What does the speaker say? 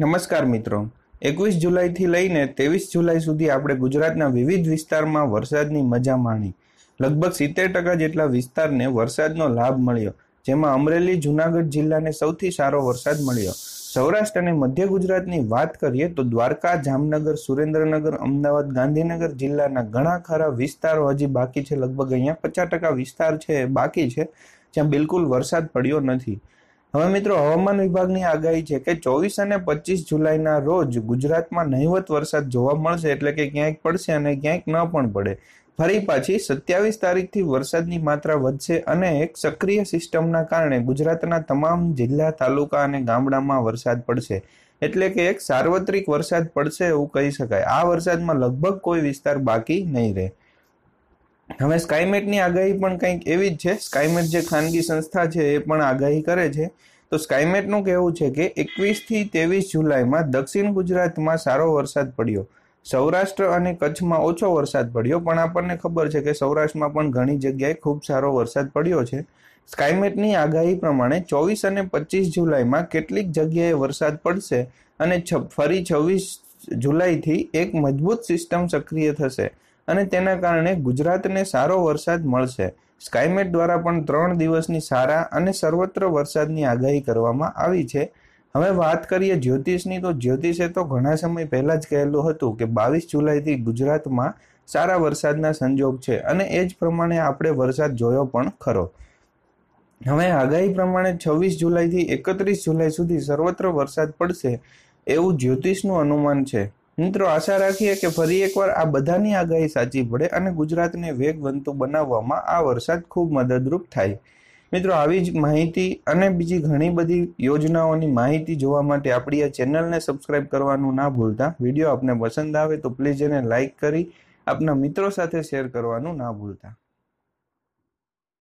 નમસ્કાર મિત્રો એકવીસ જુલાઈથી લઈને ત્રેવીસ જુલાઈ સુધી આપણે ગુજરાતના વિવિધ વિસ્તારમાં વરસાદની મજા માણી લગભગ સિત્તેર ટકા જેટલા વિસ્તારને વરસાદનો લાભ મળ્યો જેમાં અમરેલી જુનાગઢ જિલ્લાને સૌથી સારો વરસાદ મળ્યો સૌરાષ્ટ્ર અને મધ્ય ગુજરાતની વાત કરીએ તો દ્વારકા જામનગર સુરેન્દ્રનગર અમદાવાદ ગાંધીનગર જિલ્લાના ઘણા ખરા વિસ્તારો હજી બાકી છે લગભગ અહીંયા પચાસ ટકા વિસ્તાર છે બાકી છે જ્યાં બિલકુલ વરસાદ પડ્યો નથી હવે મિત્રો હવામાન વિભાગની આગાહી છે કે ચોવીસ અને પચીસ જુલાઈના રોજ ગુજરાતમાં નહિવત વરસાદ જોવા મળશે એટલે કે ક્યાંક પડશે અને ક્યાંક ન પણ પડે ફરી પાછી સત્યાવીસ તારીખથી વરસાદની માત્રા વધશે અને એક સક્રિય સિસ્ટમના કારણે ગુજરાતના તમામ જિલ્લા તાલુકા અને ગામડામાં વરસાદ પડશે એટલે કે એક સાર્વત્રિક વરસાદ પડશે એવું કહી શકાય આ વરસાદમાં લગભગ કોઈ વિસ્તાર બાકી નહીં રહે હવે સ્કાયમેટની આગાહી પણ કંઈક એવી જ છે સ્કાયમેટ જે ખાનગી સંસ્થા છે એ પણ આગાહી કરે છે તો સ્કાયમેટનું કહેવું છે કે એકવીસથી ત્રેવીસ જુલાઈમાં દક્ષિણ ગુજરાતમાં સારો વરસાદ પડ્યો સૌરાષ્ટ્ર અને કચ્છમાં ઓછો વરસાદ પડ્યો પણ આપણને ખબર છે કે સૌરાષ્ટ્રમાં પણ ઘણી જગ્યાએ ખૂબ સારો વરસાદ પડ્યો છે સ્કાયમેટની આગાહી પ્રમાણે ચોવીસ અને પચીસ જુલાઈમાં કેટલીક જગ્યાએ વરસાદ પડશે અને ફરી છવ્વીસ જુલાઈથી એક મજબૂત સિસ્ટમ સક્રિય થશે અને તેના કારણે ગુજરાતને સારો વરસાદ મળશે સ્કાયમેટ દ્વારા પણ ત્રણ દિવસની સારા અને સર્વત્ર વરસાદની આગાહી કરવામાં આવી છે હવે વાત કરીએ જ્યોતિષની તો જ્યોતિષે તો ઘણા સમય પહેલાં જ કહેલું હતું કે બાવીસ જુલાઈથી ગુજરાતમાં સારા વરસાદના સંજોગ છે અને એ જ પ્રમાણે આપણે વરસાદ જોયો પણ ખરો હવે આગાહી પ્રમાણે છવ્વીસ જુલાઈથી એકત્રીસ જુલાઈ સુધી સર્વત્ર વરસાદ પડશે એવું જ્યોતિષનું અનુમાન છે મિત્રો આશા રાખીએ કે ફરી એકવાર આ બધાની આગાહી સાચી પડે અને ગુજરાતને વેગવંતુ બનાવવામાં આ વરસાદ ખૂબ મદદરૂપ થાય મિત્રો આવી જ માહિતી અને બીજી ઘણી બધી યોજનાઓની માહિતી જોવા માટે આપણી આ ચેનલને સબસ્ક્રાઇબ કરવાનું ના ભૂલતા વિડીયો આપને પસંદ આવે તો પ્લીઝ એને લાઇક કરી આપના મિત્રો સાથે શેર કરવાનું ના ભૂલતા